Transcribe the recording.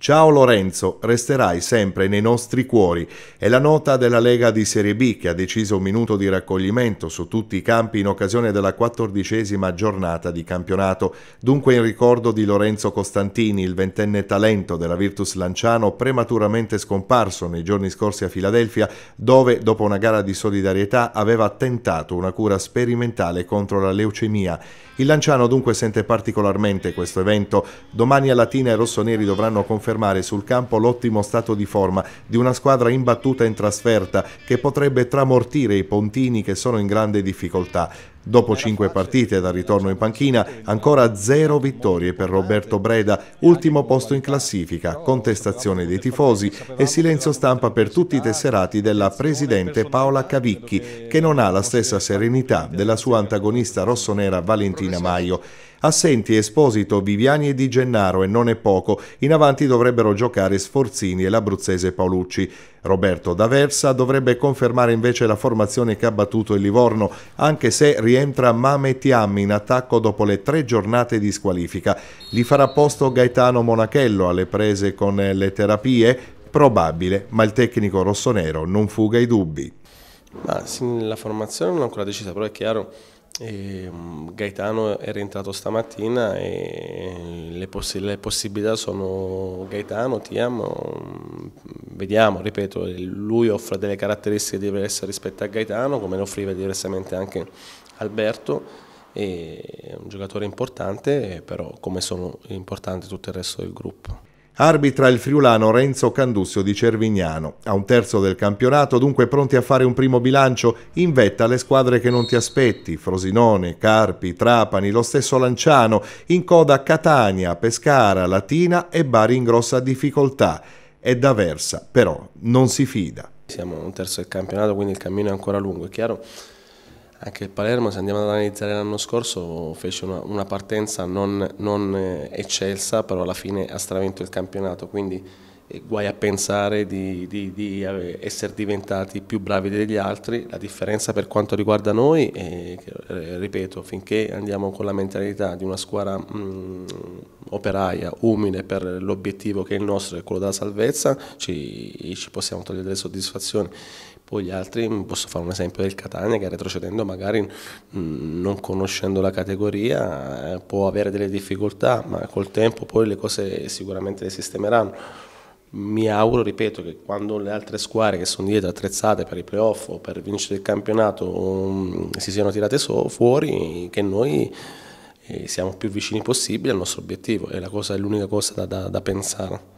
Ciao Lorenzo, resterai sempre nei nostri cuori. È la nota della Lega di Serie B che ha deciso un minuto di raccoglimento su tutti i campi in occasione della quattordicesima giornata di campionato. Dunque in ricordo di Lorenzo Costantini, il ventenne talento della Virtus Lanciano, prematuramente scomparso nei giorni scorsi a Filadelfia, dove dopo una gara di solidarietà aveva tentato una cura sperimentale contro la leucemia. Il Lanciano dunque sente particolarmente questo evento. Domani a Latina i rossoneri dovranno confermare confermare sul campo l'ottimo stato di forma di una squadra imbattuta in trasferta che potrebbe tramortire i pontini che sono in grande difficoltà. Dopo cinque partite dal ritorno in panchina, ancora zero vittorie per Roberto Breda, ultimo posto in classifica, contestazione dei tifosi e silenzio stampa per tutti i tesserati della presidente Paola Cavicchi, che non ha la stessa serenità della sua antagonista rossonera Valentina Maio. Assenti Esposito, Viviani e Di Gennaro e non è poco, in avanti dovrebbero giocare Sforzini e l'abruzzese Paolucci. Roberto D'Aversa dovrebbe confermare invece la formazione che ha battuto il Livorno, anche se rientra rientra Mame Tiam in attacco dopo le tre giornate di squalifica. Gli farà posto Gaetano Monachello alle prese con le terapie? Probabile, ma il tecnico rossonero non fuga i dubbi. Ma, sì, la formazione non è ancora decisa, però è chiaro e ehm, Gaetano è rientrato stamattina e le, poss le possibilità sono Gaetano, Tiam, vediamo, ripeto, lui offre delle caratteristiche diverse rispetto a Gaetano, come ne offriva diversamente anche Alberto, è un giocatore importante, però come sono importanti tutto il resto del gruppo. Arbitra il friulano Renzo Candussio di Cervignano. A un terzo del campionato, dunque pronti a fare un primo bilancio, in vetta le squadre che non ti aspetti, Frosinone, Carpi, Trapani, lo stesso Lanciano, in coda Catania, Pescara, Latina e Bari in grossa difficoltà è da Versa, però non si fida. Siamo un terzo del campionato, quindi il cammino è ancora lungo, è chiaro. Anche il Palermo, se andiamo ad analizzare l'anno scorso, fece una, una partenza non, non, eh, eccelsa, però alla fine ha stravinto il campionato, quindi guai a pensare di, di, di, eh, essere diventati più bravi degli altri, la differenza per quanto riguarda noi, è, eh, ripeto, finché andiamo con la mentalità di una squadra mh, mm, operaia, umile per l'obiettivo che è il nostro, che è quello della salvezza, ci, ci possiamo togliere delle soddisfazioni. Poi gli altri, mm, posso fare un esempio del Catania che retrocedendo magari mm, non conoscendo la categoria eh, può avere delle difficoltà, ma col tempo poi le cose sicuramente le sistemeranno mi auguro, ripeto, che quando le altre squadre che sono dietro attrezzate per i playoff o per vincere il campionato um, si siano tirate so, fuori, che noi eh, siamo più vicini possibile al nostro obiettivo. È, cosa, è l'unica cosa da, da, da pensare.